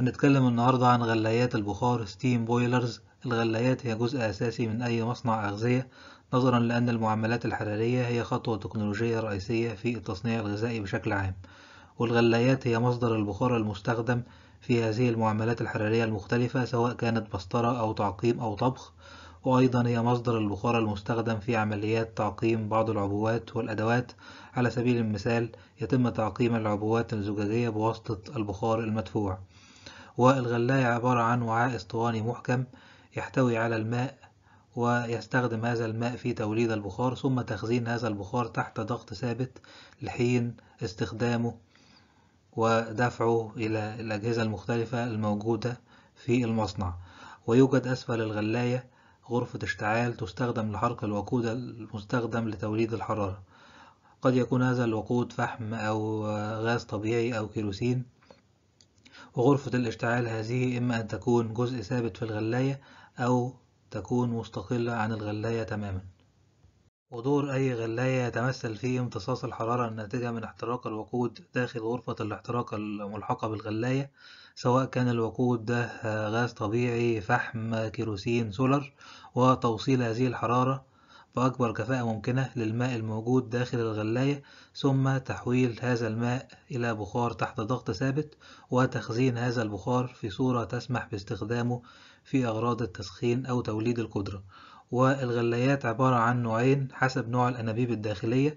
هنتكلم النهاردة عن غلايات البخار ستيم بويلرز الغلايات هي جزء أساسي من أي مصنع أغذية نظرا لأن المعاملات الحرارية هي خطوة تكنولوجية رئيسية في التصنيع الغذائي بشكل عام والغلايات هي مصدر البخار المستخدم في هذه المعاملات الحرارية المختلفة سواء كانت بسطرة أو تعقيم أو طبخ وأيضا هي مصدر البخار المستخدم في عمليات تعقيم بعض العبوات والأدوات على سبيل المثال يتم تعقيم العبوات الزجاجية بواسطة البخار المدفوع والغلاية عبارة عن وعاء اسطواني محكم يحتوي على الماء ويستخدم هذا الماء في توليد البخار ثم تخزين هذا البخار تحت ضغط ثابت لحين استخدامه ودفعه إلى الأجهزة المختلفة الموجودة في المصنع ويوجد أسفل الغلاية غرفة اشتعال تستخدم لحرق الوقود المستخدم لتوليد الحرارة قد يكون هذا الوقود فحم أو غاز طبيعي أو كيروسين وغرفة الاشتعال هذه إما أن تكون جزء ثابت في الغلاية أو تكون مستقلة عن الغلاية تماما ودور أي غلاية يتمثل في امتصاص الحرارة الناتجة من احتراق الوقود داخل غرفة الاحتراق الملحقة بالغلاية سواء كان الوقود ده غاز طبيعي فحم كيروسين سولر وتوصيل هذه الحرارة بأكبر كفاءة ممكنة للماء الموجود داخل الغلاية ثم تحويل هذا الماء إلى بخار تحت ضغط ثابت وتخزين هذا البخار في صورة تسمح باستخدامه في أغراض التسخين أو توليد القدرة والغلايات عبارة عن نوعين حسب نوع الأنابيب الداخلية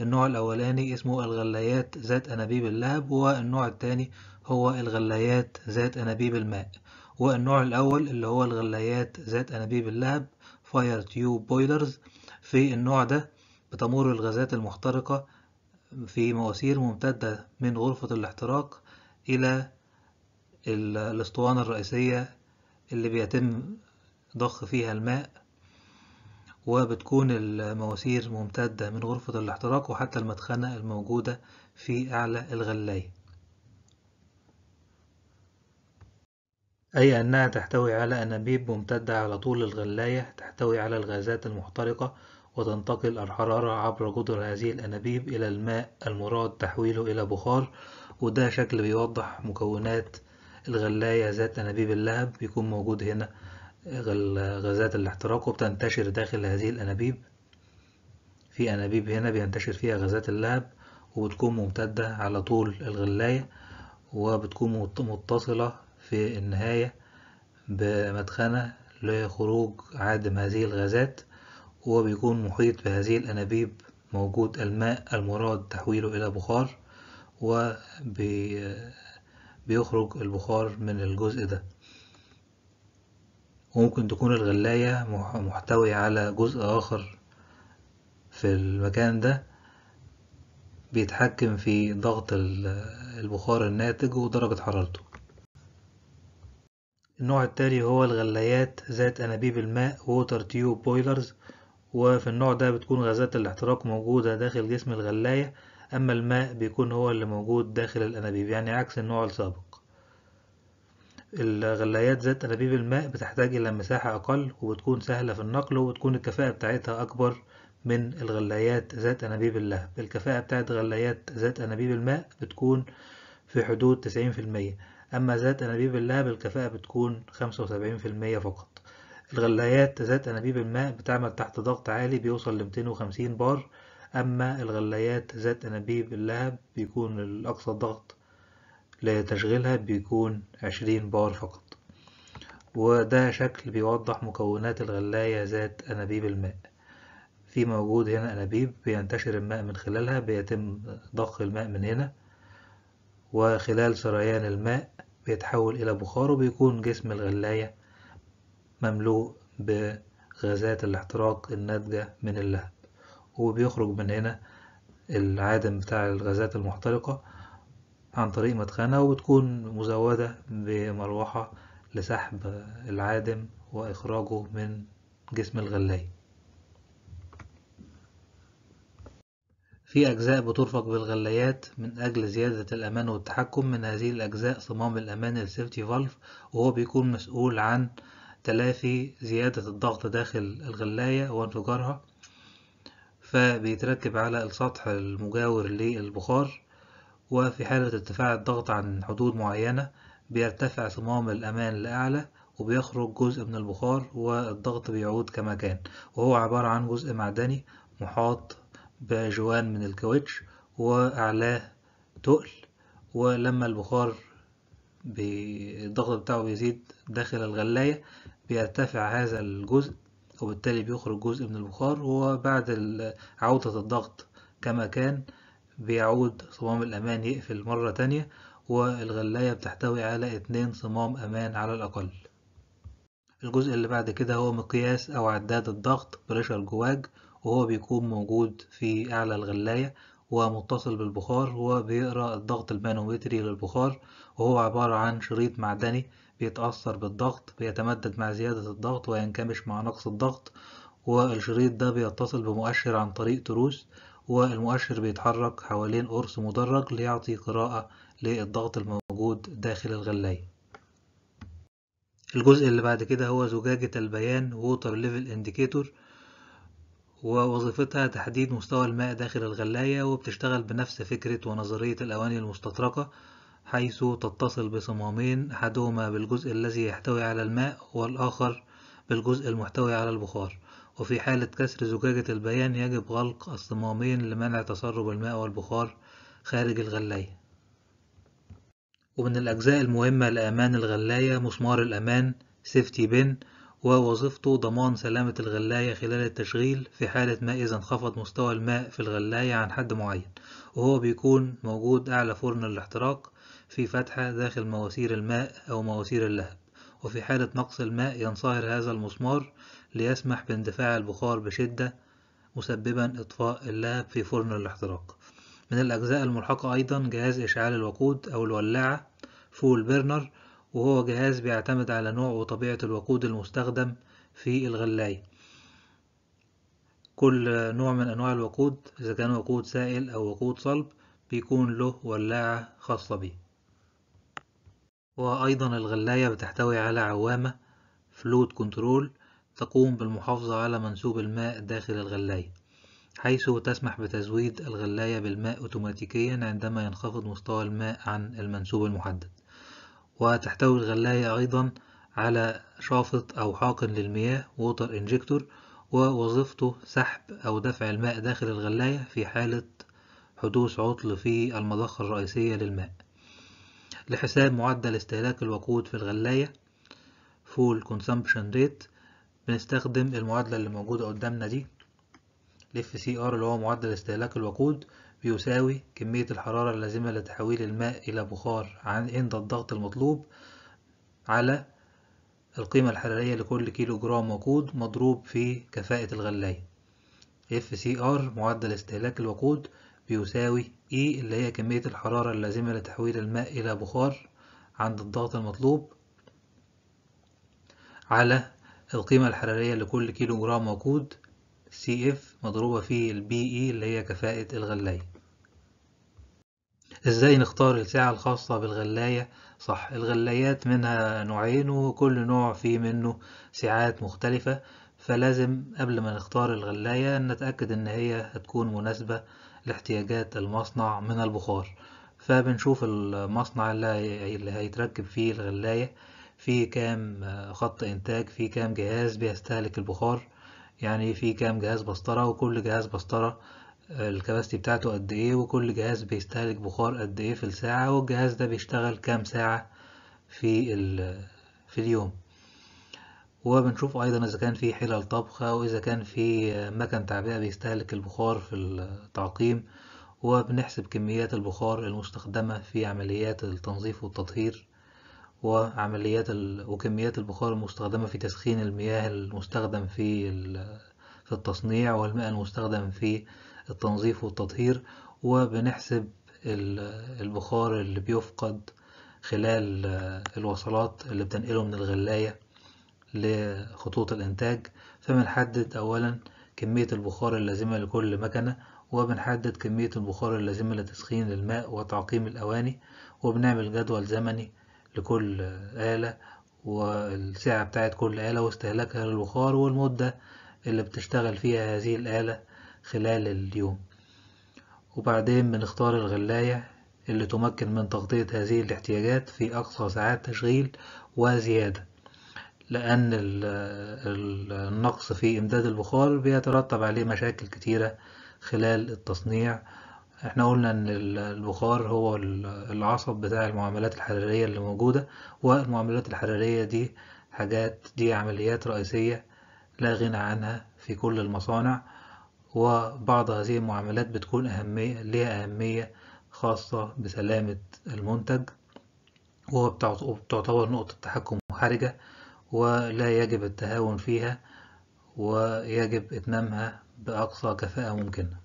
النوع الأولاني اسمه الغلايات ذات أنابيب اللهب والنوع الثاني هو الغلايات ذات أنابيب الماء والنوع الأول اللي هو الغلايات ذات أنابيب اللهب فاير تيوب بويلرز في النوع ده بتمر الغازات المحترقة في مواسير ممتدة من غرفة الاحتراق إلى الاسطوانة الرئيسية اللي بيتم ضخ فيها الماء وبتكون المواسير ممتدة من غرفة الاحتراق وحتى المدخنة الموجودة في أعلى الغلاية أي أنها تحتوي على أنابيب ممتدة على طول الغلاية تحتوي على الغازات المحترقة وتنتقل الحرارة عبر جدر هذه الأنابيب إلى الماء المراد تحويله إلى بخار وده شكل بيوضح مكونات الغلاية ذات أنابيب اللهب بيكون موجود هنا غازات الاحتراق وبتنتشر داخل هذه الأنابيب في أنابيب هنا بينتشر فيها غازات اللهب وبتكون ممتدة على طول الغلاية وبتكون متصلة في النهاية بمدخنة لخروج عادم هذه الغازات وبيكون محيط بهذه الأنابيب موجود الماء المراد تحويله إلى بخار وبيخرج البخار من الجزء ده وممكن تكون الغلاية محتوية على جزء آخر في المكان ده بيتحكم في ضغط البخار الناتج ودرجة حرارته النوع التالي هو الغلايات ذات أنابيب الماء ووتر تيوب بويلرز وفي النوع ده بتكون غازات الاحتراق موجودة داخل جسم الغلاية أما الماء بيكون هو اللي موجود داخل الأنابيب يعني عكس النوع السابق الغلايات ذات أنابيب الماء بتحتاج إلى مساحة أقل وبتكون سهلة في النقل وبتكون الكفاءة بتاعتها أكبر من الغلايات ذات أنابيب اللهب الكفاءة بتاعت غلايات ذات أنابيب الماء بتكون في حدود 90% أما ذات أنابيب اللهب الكفاءة بتكون 75% فقط الغلايات ذات أنابيب الماء بتعمل تحت ضغط عالي بيوصل ل 250 بار أما الغلايات ذات أنابيب اللهب بيكون الأقصى ضغط لتشغيلها بيكون 20 بار فقط وده شكل بيوضح مكونات الغلاية ذات أنابيب الماء في موجود هنا أنابيب بينتشر الماء من خلالها بيتم ضخ الماء من هنا وخلال سريان الماء بيتحول إلى بخار وبيكون جسم الغلاية مملوء بغازات الاحتراق الناتجة من اللهب وبيخرج من هنا العادم بتاع الغازات المحترقة عن طريق مدخنة وبتكون مزودة بمروحة لسحب العادم وإخراجه من جسم الغلاية في أجزاء بترفق بالغلايات من أجل زيادة الأمان والتحكم من هذه الأجزاء صمام الأمان السيفتي فالف وهو بيكون مسؤول عن تلافي زيادة الضغط داخل الغلاية وانفجارها فبيتركب على السطح المجاور للبخار وفي حالة ارتفاع الضغط عن حدود معينة بيرتفع صمام الأمان لأعلى وبيخرج جزء من البخار والضغط بيعود كما كان وهو عبارة عن جزء معدني محاط بأجوان من الكاوتش وأعلاه تقل ولما البخار الضغط بتاعه بيزيد داخل الغلاية بيرتفع هذا الجزء وبالتالي بيخرج جزء من البخار وبعد عودة الضغط كما كان بيعود صمام الأمان يقفل مرة تانية والغلاية بتحتوي على اتنين صمام أمان على الأقل الجزء اللي بعد كده هو مقياس أو عداد الضغط بريشر جواج وهو بيكون موجود في أعلى الغلاية ومتصل بالبخار وبيقرأ الضغط المانومتري للبخار وهو عبارة عن شريط معدني بيتأثر بالضغط بيتمدد مع زيادة الضغط وينكمش مع نقص الضغط والشريط ده بيتصل بمؤشر عن طريق تروس والمؤشر بيتحرك حوالين قرص مدرج ليعطي قراءة للضغط الموجود داخل الغلاية الجزء اللي بعد كده هو زجاجة البيان ووتر ليفل انديكيتور ووظيفتها تحديد مستوى الماء داخل الغلاية وبتشتغل بنفس فكرة ونظرية الأواني المستطرقة حيث تتصل بصمامين أحدهما بالجزء الذي يحتوي على الماء والآخر بالجزء المحتوي على البخار وفي حالة كسر زجاجة البيان يجب غلق الصمامين لمنع تسرب الماء والبخار خارج الغلاية ومن الأجزاء المهمة لأمان الغلاية مسمار الأمان سيفتي بن ووظيفته ضمان سلامة الغلاية خلال التشغيل في حالة ما إذا انخفض مستوى الماء في الغلاية عن حد معين وهو بيكون موجود أعلى فرن الاحتراق في فتحة داخل مواسير الماء أو مواسير اللهب وفي حالة نقص الماء ينصهر هذا المسمار ليسمح باندفاع البخار بشدة مسببا إطفاء اللهب في فرن الاحتراق من الأجزاء الملحقة أيضا جهاز إشعال الوقود أو الولاعة فول بيرنر وهو جهاز بيعتمد على نوع وطبيعة الوقود المستخدم في الغلاية كل نوع من أنواع الوقود إذا كان وقود سائل أو وقود صلب بيكون له ولاعة خاصة بيه وأيضا الغلاية بتحتوي على عوامة فلوت كنترول تقوم بالمحافظة على منسوب الماء داخل الغلاية حيث تسمح بتزويد الغلاية بالماء أوتوماتيكيا عندما ينخفض مستوى الماء عن المنسوب المحدد وتحتوي الغلاية أيضا على شافط أو حاقن للمياه ووتر انجكتور ووظيفته سحب أو دفع الماء داخل الغلاية في حالة حدوث عطل في المضخة الرئيسية للماء لحساب معدل استهلاك الوقود في الغلاية Full Consumption Rate بنستخدم المعادلة اللي موجودة قدامنا دي اف سي ار اللي هو معدل استهلاك الوقود بيساوي كمية الحرارة اللازمة لتحويل الماء إلى بخار عند الضغط المطلوب على القيمة الحرارية لكل كيلو جرام وقود مضروب في كفاءة الغلاية FCR معدل استهلاك الوقود بيساوي E اللي هي كمية الحرارة اللازمة لتحويل الماء إلى بخار عند الضغط المطلوب على القيمة الحرارية لكل كيلو جرام وقود CF مضروبة في البي إي e اللي هي كفاءة الغلاية ازاي نختار الساعة الخاصة بالغلاية صح الغلايات منها نوعين وكل نوع فيه منه ساعات مختلفة فلازم قبل ما نختار الغلاية نتأكد إن هي هتكون مناسبة لاحتياجات المصنع من البخار فبنشوف المصنع اللي هيتركب فيه الغلاية في كام خط إنتاج في كام جهاز بيستهلك البخار يعني في كام جهاز بسطرة وكل جهاز بسطرة الكباستي بتاعته قد ايه وكل جهاز بيستهلك بخار قد ايه في الساعة والجهاز ده بيشتغل كام ساعة في, في اليوم وبنشوف ايضا اذا كان في حلل طبخة واذا كان في مكان تعبئة بيستهلك البخار في التعقيم وبنحسب كميات البخار المستخدمة في عمليات التنظيف والتطهير وعمليات ال... وكميات البخار المستخدمة في تسخين المياه المستخدم في التصنيع والماء المستخدم في التنظيف والتطهير وبنحسب البخار اللي بيفقد خلال آه، الوصلات اللي بتنقله من الغلاية لخطوط الإنتاج فبنحدد أولا كمية البخار اللازمة لكل مكنة وبنحدد كمية البخار اللازمة لتسخين الماء وتعقيم الأواني وبنعمل جدول زمني لكل آلة والسعة بتاعت كل آلة واستهلاكها للبخار والمدة اللي بتشتغل فيها هذه الآلة خلال اليوم وبعدين بنختار الغلاية اللي تمكن من تغطية هذه الاحتياجات في أقصى ساعات تشغيل وزيادة لأن النقص في إمداد البخار بيترتب عليه مشاكل كتيرة خلال التصنيع احنا قلنا ان البخار هو العصب بتاع المعاملات الحرارية اللي موجودة والمعاملات الحرارية دي حاجات دي عمليات رئيسية لا غنى عنها في كل المصانع وبعض هذه المعاملات بتكون أهمية لها أهمية خاصة بسلامة المنتج وبتعتبر نقطة تحكم حرجة ولا يجب التهاون فيها ويجب إتمامها بأقصى كفاءة ممكنة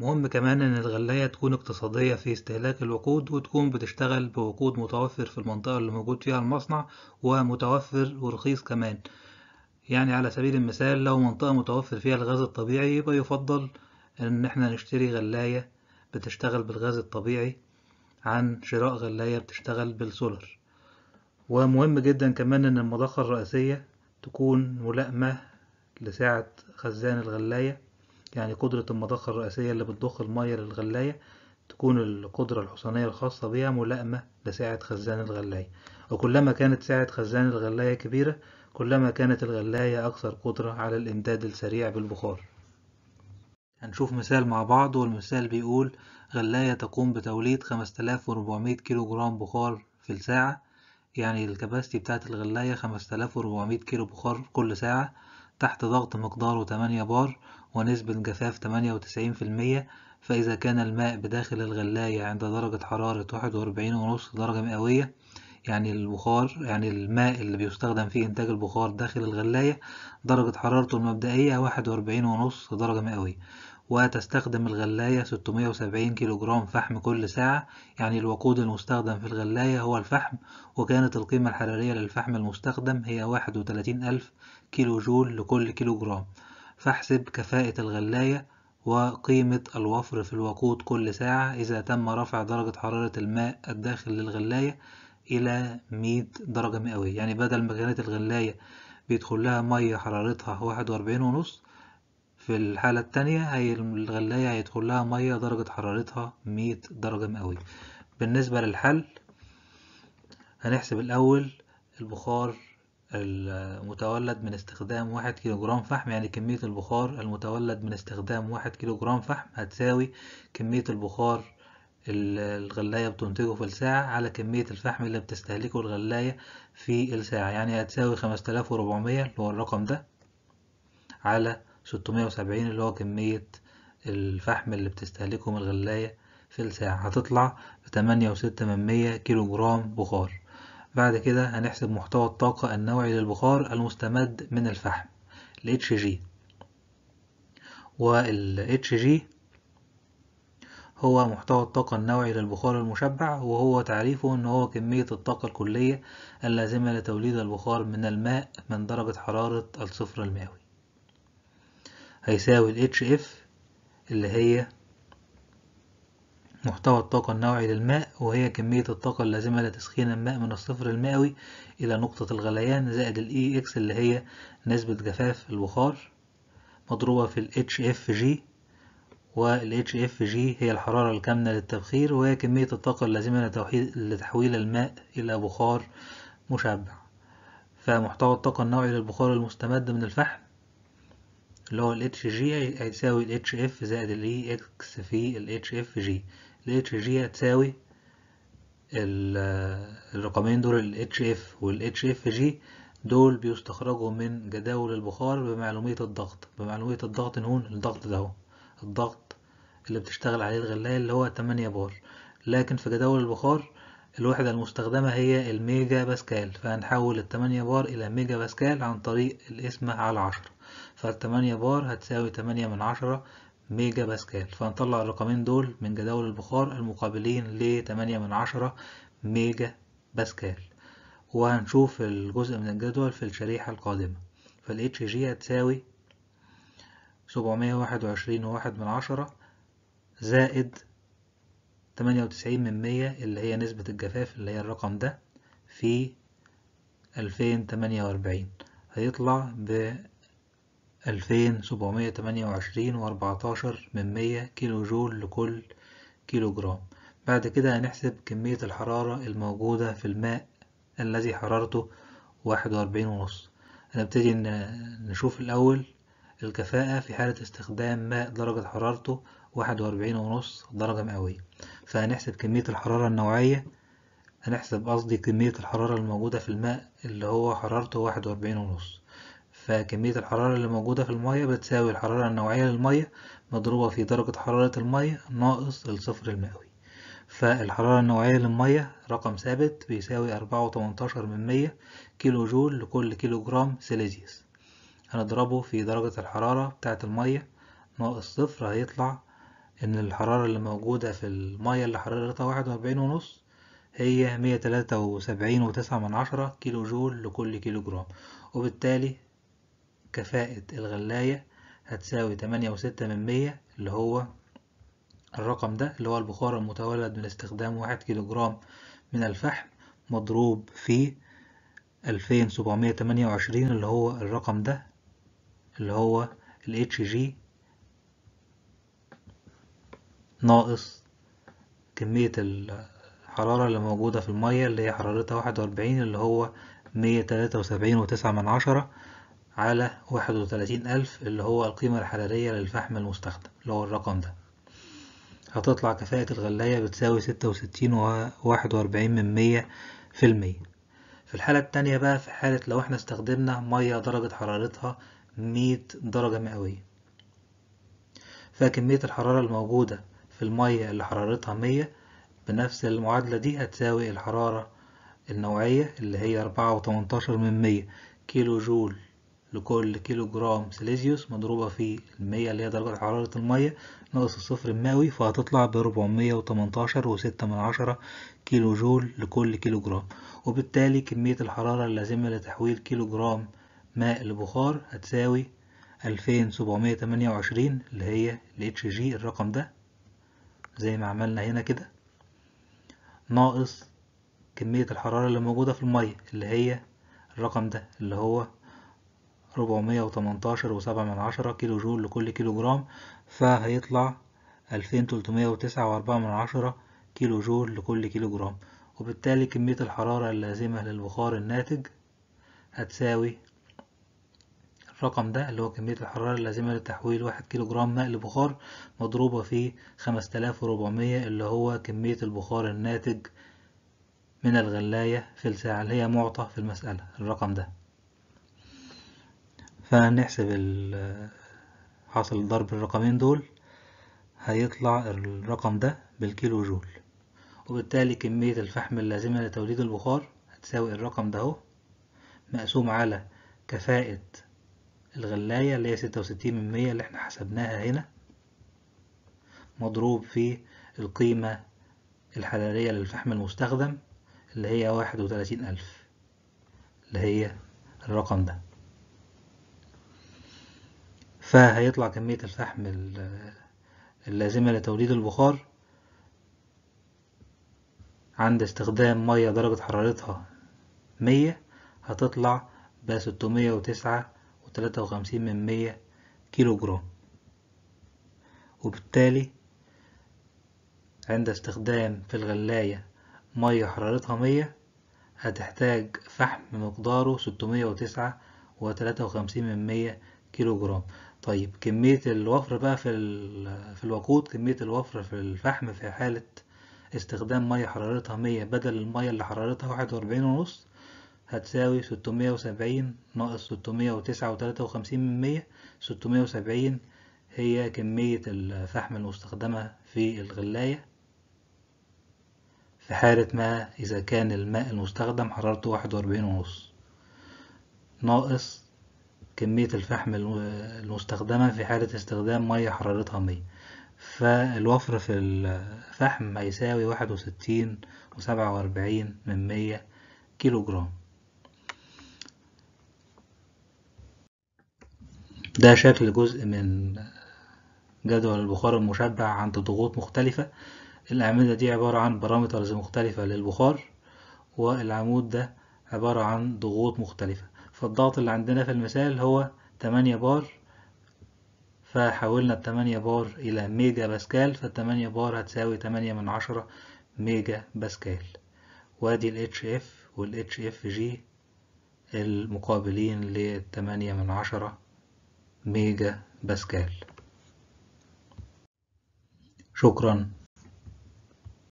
مهم كمان إن الغلاية تكون اقتصادية في استهلاك الوقود وتكون بتشتغل بوقود متوفر في المنطقة اللي موجود فيها المصنع ومتوفر ورخيص كمان يعني على سبيل المثال لو منطقة متوفر فيها الغاز الطبيعي يبقى يفضل إن إحنا نشتري غلاية بتشتغل بالغاز الطبيعي عن شراء غلاية بتشتغل بالسولر ومهم جدا كمان إن المضخة الرئيسية تكون ملائمة لسعة خزان الغلاية يعني قدرة المضخة الرئيسية اللي بتضخ المية للغلاية تكون القدرة الحصانية الخاصة بها ملائمة لسعة خزان الغلاية وكلما كانت سعة خزان الغلاية كبيرة كلما كانت الغلاية أكثر قدرة على الإمداد السريع بالبخار هنشوف مثال مع بعض والمثال بيقول غلاية تقوم بتوليد 5400 كيلو جرام بخار في الساعة يعني الكباستي بتاعة الغلاية 5400 كيلو بخار كل ساعة تحت ضغط مقداره 8 بار ونسبة جفاف 98% فإذا كان الماء بداخل الغلاية عند درجة حرارة 41.5 درجة مئوية يعني البخار يعني الماء اللي بيستخدم في إنتاج البخار داخل الغلاية درجة حرارته المبدئية واحد وأربعين ونص درجة مئوية وتستخدم الغلاية ستمية وسبعين كيلو جرام فحم كل ساعة يعني الوقود المستخدم في الغلاية هو الفحم وكانت القيمة الحرارية للفحم المستخدم هي واحد وتلاتين ألف كيلو جول لكل كيلو جرام فاحسب كفاءة الغلاية وقيمة الوفر في الوقود كل ساعة إذا تم رفع درجة حرارة الماء الداخل للغلاية إلى 100 درجة مئوية يعني بدل ما كانت الغلاية بيدخل لها مية حرارتها واحد وأربعين ونص في الحالة التانية هي الغلاية هيدخل لها مية درجة حرارتها مية درجة مئوية بالنسبة للحل هنحسب الأول البخار المتولد من استخدام واحد كيلو جرام فحم يعني كمية البخار المتولد من استخدام واحد كيلو جرام فحم هتساوي كمية البخار الغلاية بتنتجه في الساعة على كمية الفحم اللي بتستهلكه الغلاية في الساعة يعني هتساوي 5400 اللي هو الرقم ده على 670 اللي هو كمية الفحم اللي بتستهلكه من الغلاية في الساعة هتطلع بتمانية وستة من مية كيلو جرام بخار بعد كده هنحسب محتوى الطاقة النوعي للبخار المستمد من الفحم ال HG وال HG هو محتوى الطاقة النوعي للبخار المشبع وهو تعريفه أن هو كمية الطاقة الكلية اللازمة لتوليد البخار من الماء من درجة حرارة الصفر المئوي هيساوي ال HF اللي هي محتوى الطاقة النوعي للماء وهي كمية الطاقة اللازمة لتسخين الماء من الصفر المئوي إلى نقطة الغليان زائد ال EX اللي هي نسبة جفاف البخار مضروبة في ال HFG وال HFG هي الحرارة الكامنة للتبخير وهي كمية الطاقة اللازمة لتحويل الماء إلى بخار مشبع فمحتوى الطاقة النوعي للبخار المستمد من الفحم اللي هو ال HG هيساوي ال HF زائد ال EX في ال HFG ال HG هتساوي الرقمين دول ال HF وال HFG دول بيستخرجوا من جداول البخار بمعلومية الضغط بمعلومية الضغط نقول الضغط ده هو. الضغط اللي بتشتغل عليه الغلاية اللي هو 8 بار لكن في جداول البخار الوحدة المستخدمة هي الميجا باسكال فهنحول التمانية بار إلى ميجا باسكال عن طريق القسمة على عشرة فالتمانية بار هتساوي تمانية من عشرة ميجا باسكال فهنطلع الرقمين دول من جداول البخار المقابلين لتمانية من عشرة ميجا باسكال وهنشوف الجزء من الجدول في الشريحة القادمة فال HG هتساوي سبعمية واحد وعشرين وواحد من عشرة زائد تمانية وتسعين من مية اللي هي نسبة الجفاف اللي هي الرقم ده في ألفين تمانية وأربعين هيطلع ب تمانية وعشرين وأربعتاشر من 100 كيلو جول لكل كيلو جرام بعد كده هنحسب كمية الحرارة الموجودة في الماء الذي حرارته وأربعين ونص هنبتدي نشوف الأول الكفاءة في حالة استخدام ماء درجة حرارته واحد وأربعين ونص درجة مئوية فهنحسب كمية الحرارة النوعية هنحسب قصدي كمية الحرارة الموجودة في الماء اللي هو حرارته واحد وأربعين ونص فكمية الحرارة اللي موجودة في المية بتساوي الحرارة النوعية للمية مضروبة في درجة حرارة المية ناقص الصفر المئوي فالحرارة النوعية للمية رقم ثابت بيساوي أربعة وتمنتاشر من مية كيلو جول لكل كيلو جرام سيليزيوس هنضربه في درجة الحرارة بتاعة المية ناقص صفر هيطلع إن الحرارة اللي موجودة في المية اللي حرارتها واحد وأربعين ونص هي مية تلاتة وسبعين وتسعة من عشرة كيلو جول لكل كيلو جرام وبالتالي كفاءة الغلاية هتساوي تمانية وستة من مية اللي هو الرقم ده اللي هو البخار المتولد من استخدام واحد كيلو جرام من الفحم مضروب في ألفين سبعمية تمانية وعشرين اللي هو الرقم ده اللي هو ال HG ناقص كمية الحرارة اللي موجودة في المية اللي هي حرارتها واحد وأربعين اللي هو مية تلاتة وسبعين وتسعة من عشرة على واحد وتلاتين ألف اللي هو القيمة الحرارية للفحم المستخدم اللي هو الرقم ده هتطلع كفاءة الغلاية بتساوي ستة وستين وواحد وأربعين من مية في المية في الحالة التانية بقى في حالة لو احنا استخدمنا مية درجة حرارتها مئة درجة مئوية فكمية الحرارة الموجودة في المية اللي حرارتها مئة بنفس المعادلة دي هتساوي الحرارة النوعية اللي هي أربعة وتمنتاشر من مئة كيلو جول لكل كيلو جرام سيليزيوس مضروبة في المية اللي هي درجة حرارة المية ناقص الصفر المئوي فهتطلع بربعمية وتمنتاشر وستة من عشرة كيلو جول لكل كيلو جرام وبالتالي كمية الحرارة اللازمة لتحويل كيلو جرام ماء البخار هتساوي 2728 اللي هي ال HG الرقم ده زي ما عملنا هنا كده ناقص كمية الحرارة اللي موجودة في المية اللي هي الرقم ده اللي هو 418.7 من عشرة كيلو جول لكل كيلو جرام فهيطلع 2309.4 من عشرة كيلو جول لكل كيلو جرام وبالتالي كمية الحرارة اللازمة للبخار الناتج هتساوي الرقم ده اللي هو كمية الحرارة اللازمة لتحويل واحد كيلو جرام ماء لبخار مضروبة في وربعمية اللي هو كمية البخار الناتج من الغلاية في الساعة اللي هي معطى في المسألة الرقم ده فنحسب حاصل ضرب الرقمين دول هيطلع الرقم ده بالكيلو جول وبالتالي كمية الفحم اللازمة لتوليد البخار هتساوي الرقم ده مقسوم على كفاءة الغلاية اللي هي ستة وستين من مية اللي احنا حسبناها هنا مضروب في القيمة الحرارية للفحم المستخدم اللي هي واحد وتلاتين ألف اللي هي الرقم ده فهيطلع كمية الفحم اللازمة لتوليد البخار عند استخدام مية درجة حرارتها مية هتطلع بستمية وتسعة وتلاتة وخمسين من مية كيلو جرام وبالتالي عند استخدام في الغلاية مية حرارتها مية هتحتاج فحم مقداره ستمية وتسعة وتلاتة وخمسين من مية كيلو جرام طيب كمية الوفر بقى في, في الوقود كمية الوفر في الفحم في حالة استخدام مية حرارتها مية بدل المية اللي حرارتها واحد وأربعين ونص هتساوي ستمية وسبعين ناقص ستمية وتسعة وتلاتة وخمسين من مية ستمية وسبعين هي كمية الفحم المستخدمة في الغلاية في حالة ما إذا كان الماء المستخدم حرارته واحد وأربعين ونص ناقص كمية الفحم المستخدمة في حالة استخدام مية حرارتها مية فالوفر في الفحم هيساوي واحد وستين وسبعة وأربعين من مية كيلو جرام ده شكل جزء من جدول البخار المشبع عند ضغوط مختلفة الأعمدة دي عبارة عن بارامترز مختلفة للبخار والعمود ده عبارة عن ضغوط مختلفة فالضغط اللي عندنا في المثال هو 8 بار فحولنا التمانية بار إلى ميجا باسكال فالتمانية بار هتساوي تمانية من عشرة ميجا باسكال وادي ال HF وال HFG المقابلين للتمانية من عشرة ميجا باسكال شكراً